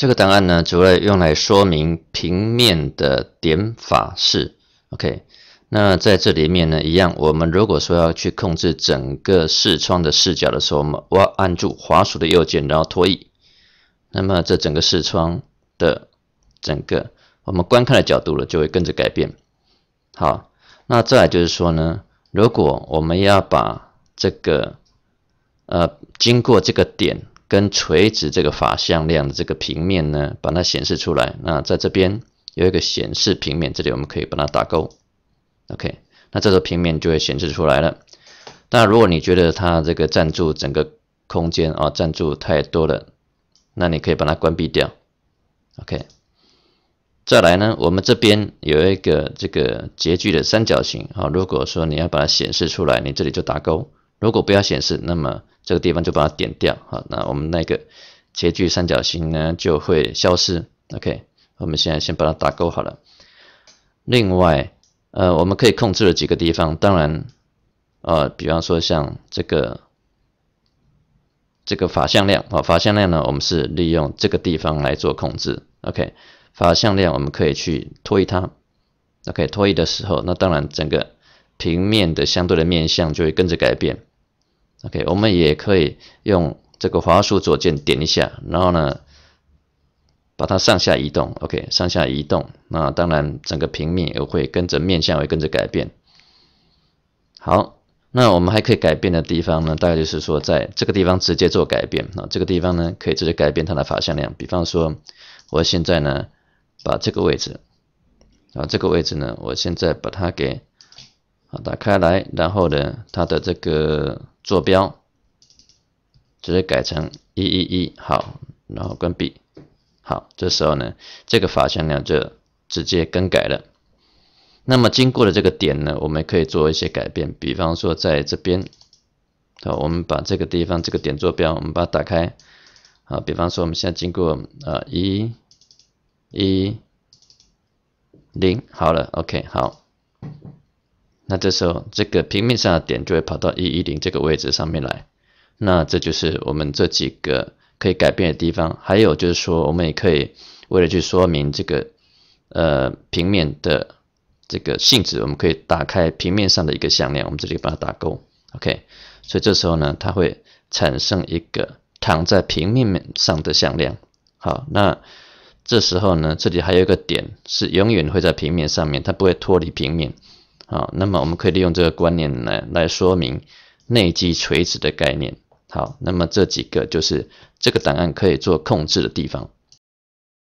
这个档案呢，主要用来说明平面的点法式。OK，那在这里面呢，一样，我们如果说要去控制整个视窗的视角的时候，我们我要按住滑鼠的右键，然后拖移，那么这整个视窗的整个我们观看的角度呢，就会跟着改变。好，那再来就是说呢，如果我们要把这个呃经过这个点。跟垂直这个法向量的这个平面呢，把它显示出来。那在这边有一个显示平面，这里我们可以把它打勾。OK，那这个平面就会显示出来了。那如果你觉得它这个占住整个空间啊，占住太多了，那你可以把它关闭掉。OK，再来呢，我们这边有一个这个截距的三角形啊，如果说你要把它显示出来，你这里就打勾。如果不要显示，那么这个地方就把它点掉。好，那我们那个切距三角形呢就会消失。OK，我们现在先把它打勾好了。另外，呃，我们可以控制的几个地方，当然，呃，比方说像这个这个法向量啊，法向量呢，我们是利用这个地方来做控制。OK，法向量我们可以去拖移它。OK，拖移的时候，那当然整个平面的相对的面向就会跟着改变。OK，我们也可以用这个滑鼠左键点一下，然后呢，把它上下移动。OK，上下移动，那当然整个平面也会跟着面向会跟着改变。好，那我们还可以改变的地方呢，大概就是说在这个地方直接做改变啊，这个地方呢可以直接改变它的法向量。比方说，我现在呢把这个位置啊，这个位置呢，我现在把它给啊打开来，然后呢，它的这个。坐标直接改成一一一好，然后关闭好。这时候呢，这个法向量就直接更改了。那么经过的这个点呢，我们可以做一些改变。比方说在这边，好，我们把这个地方这个点坐标，我们把它打开。好，比方说我们现在经过啊一，一，零好了，OK 好。那这时候，这个平面上的点就会跑到一一零这个位置上面来。那这就是我们这几个可以改变的地方。还有就是说，我们也可以为了去说明这个呃平面的这个性质，我们可以打开平面上的一个向量。我们这里把它打勾，OK。所以这时候呢，它会产生一个躺在平面上的向量。好，那这时候呢，这里还有一个点是永远会在平面上面，它不会脱离平面。好，那么我们可以利用这个观念来来说明内积垂直的概念。好，那么这几个就是这个档案可以做控制的地方。